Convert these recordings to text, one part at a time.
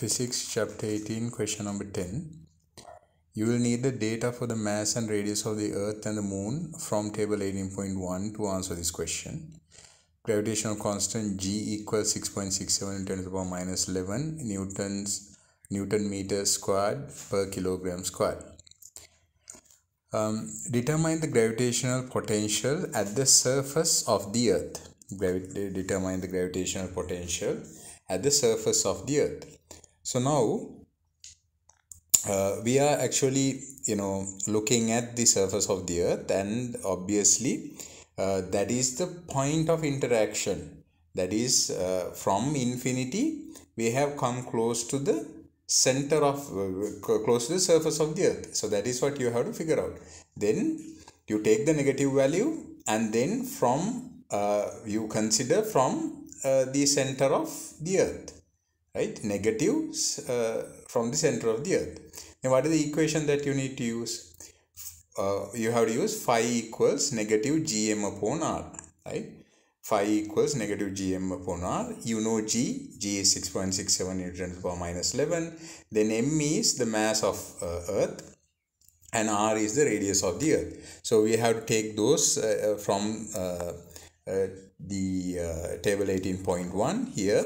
physics chapter 18 question number 10 you will need the data for the mass and radius of the earth and the moon from table 18.1 to answer this question gravitational constant g equals 6.67 into 10 to the power minus 11 newtons newton meter squared per kilogram squared um, determine the gravitational potential at the surface of the earth Gravi determine the gravitational potential at the surface of the earth so now uh, we are actually you know looking at the surface of the earth and obviously uh, that is the point of interaction that is uh, from infinity we have come close to the center of uh, close to the surface of the earth so that is what you have to figure out then you take the negative value and then from uh, you consider from uh, the center of the earth right negative uh, from the center of the earth now what is the equation that you need to use uh, you have to use phi equals negative gm upon r right phi equals negative gm upon r you know g g is 6.67 newton to the power minus 11 then m is the mass of uh, earth and r is the radius of the earth so we have to take those uh, uh, from uh, the table 18.1 here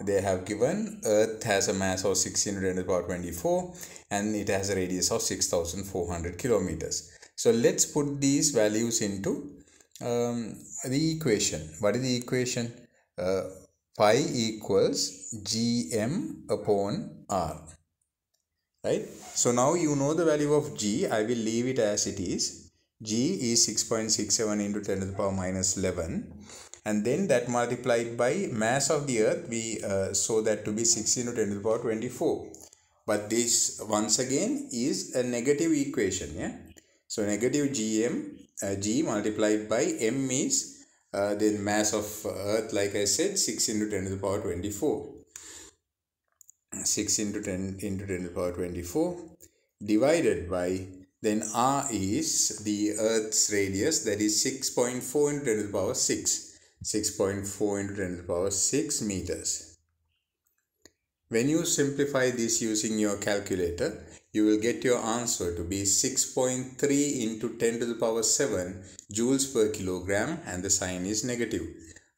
they have given earth has a mass of 1600 the power 24 and it has a radius of 6400 kilometers so let's put these values into um, the equation what is the equation uh, pi equals gm upon r right so now you know the value of g i will leave it as it is g is 6.67 into 10 to the power minus 11 and then that multiplied by mass of the earth we uh, saw that to be 16 to 10 to the power 24 but this once again is a negative equation yeah so negative gm uh, g multiplied by m is uh, then mass of earth like i said sixteen to 10 to the power 24 6 into 10 into 10 to the power 24 divided by then r is the earth's radius that is 6.4 into 10 to the power 6 6.4 into 10 to the power 6 meters. When you simplify this using your calculator, you will get your answer to be 6.3 into 10 to the power 7 joules per kilogram and the sign is negative.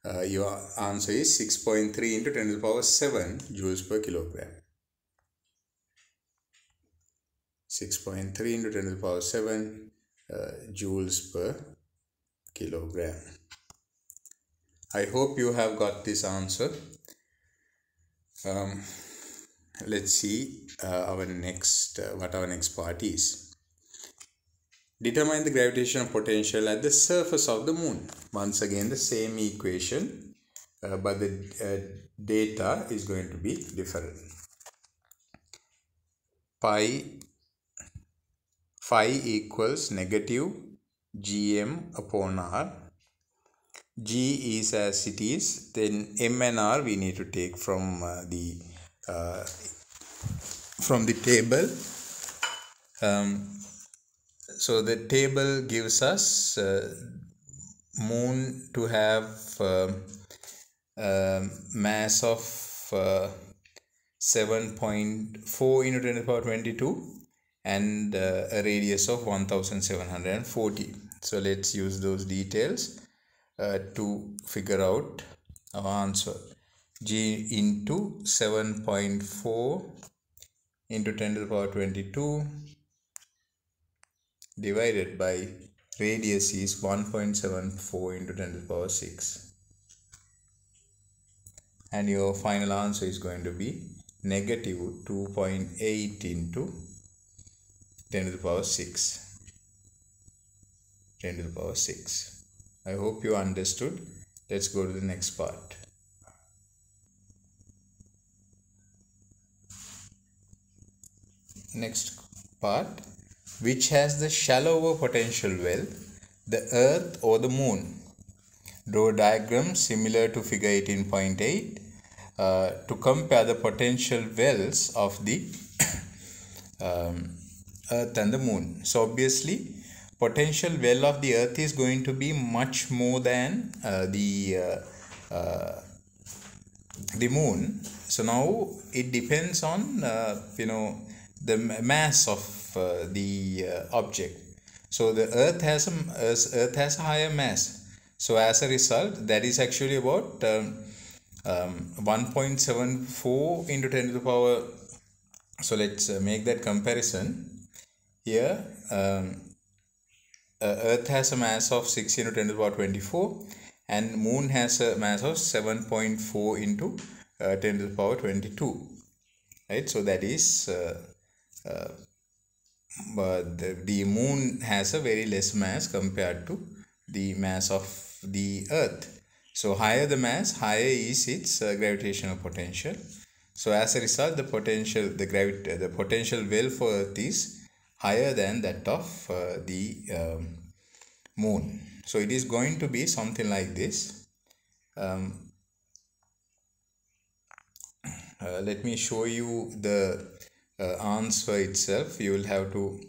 Uh, your answer is 6.3 into 10 to the power 7 joules per kilogram. 6.3 into 10 to the power 7 uh, joules per kilogram. I hope you have got this answer. Um, let's see uh, our next uh, what our next part is. Determine the gravitational potential at the surface of the moon. Once again, the same equation, uh, but the uh, data is going to be different. Pi phi equals negative gm upon r G is as it is, then M and R we need to take from uh, the uh, from the table. Um, so the table gives us uh, moon to have um, um, mass of uh, 7.4 into 10 to the power 22 and uh, a radius of 1740. So let's use those details uh, to figure out our answer. G into 7.4 into 10 to the power 22 divided by radius is 1.74 into 10 to the power 6. And your final answer is going to be negative 2.8 into 10 to the power 6. 10 to the power 6. I hope you understood. Let's go to the next part. Next part, which has the shallower potential well, the earth or the moon. Draw diagrams similar to figure 18.8 uh, to compare the potential wells of the um, earth and the moon. So obviously potential well of the earth is going to be much more than uh, the uh, uh, the moon so now it depends on uh, you know the mass of uh, the uh, object so the earth has a earth has a higher mass so as a result that is actually about um, um, 1.74 into 10 to the power so let's make that comparison here um, uh, earth has a mass of 6 into 10 to the power 24 and moon has a mass of 7.4 into uh, 10 to the power 22 right so that is uh, uh, but uh, the, the moon has a very less mass compared to the mass of the earth so higher the mass higher is its uh, gravitational potential so as a result the potential the gravity the potential well for earth is higher than that of uh, the um, moon. So it is going to be something like this. Um, uh, let me show you the uh, answer itself. You will have to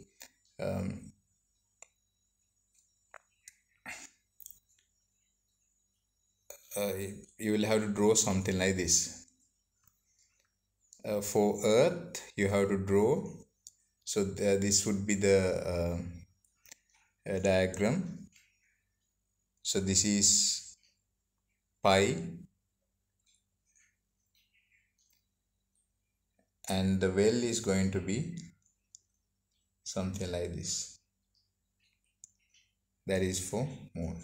um, uh, you will have to draw something like this. Uh, for Earth, you have to draw so this would be the uh, diagram so this is pi and the well is going to be something like this that is for more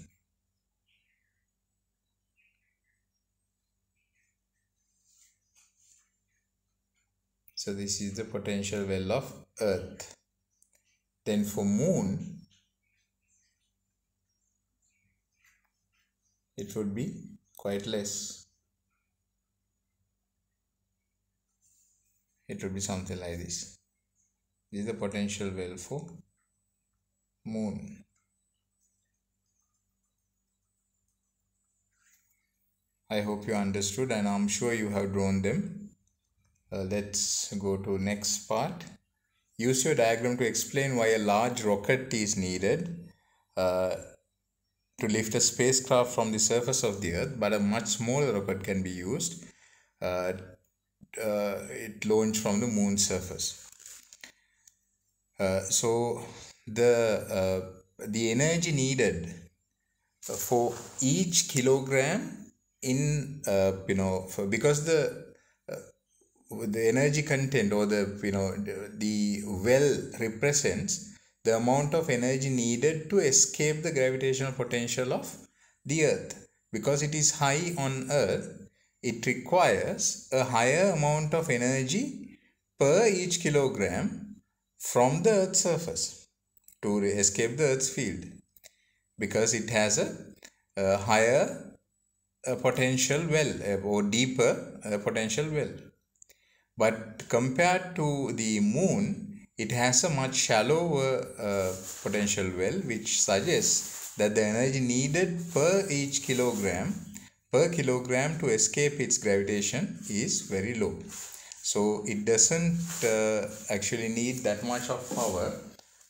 So this is the potential well of Earth. Then for Moon, it would be quite less. It would be something like this. This is the potential well for Moon. I hope you understood and I'm sure you have drawn them. Uh, let's go to next part. Use your diagram to explain why a large rocket is needed uh, to lift a spacecraft from the surface of the earth, but a much smaller rocket can be used. Uh, uh, it launched from the moon surface. Uh, so the uh, the energy needed for each kilogram in uh, you know for, because the the energy content or the you know the well represents the amount of energy needed to escape the gravitational potential of the earth because it is high on earth it requires a higher amount of energy per each kilogram from the earth's surface to escape the earth's field because it has a, a higher a potential well or deeper potential well but compared to the moon, it has a much shallower uh, potential well, which suggests that the energy needed per each kilogram per kilogram to escape its gravitation is very low. So it doesn't uh, actually need that much of power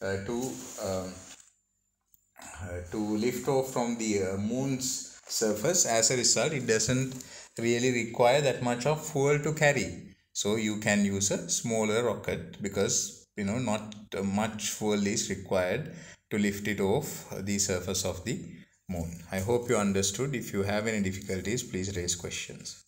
uh, to um, uh, to lift off from the uh, moon's surface. As a result, it doesn't really require that much of fuel to carry so you can use a smaller rocket because you know not much fuel is required to lift it off the surface of the moon i hope you understood if you have any difficulties please raise questions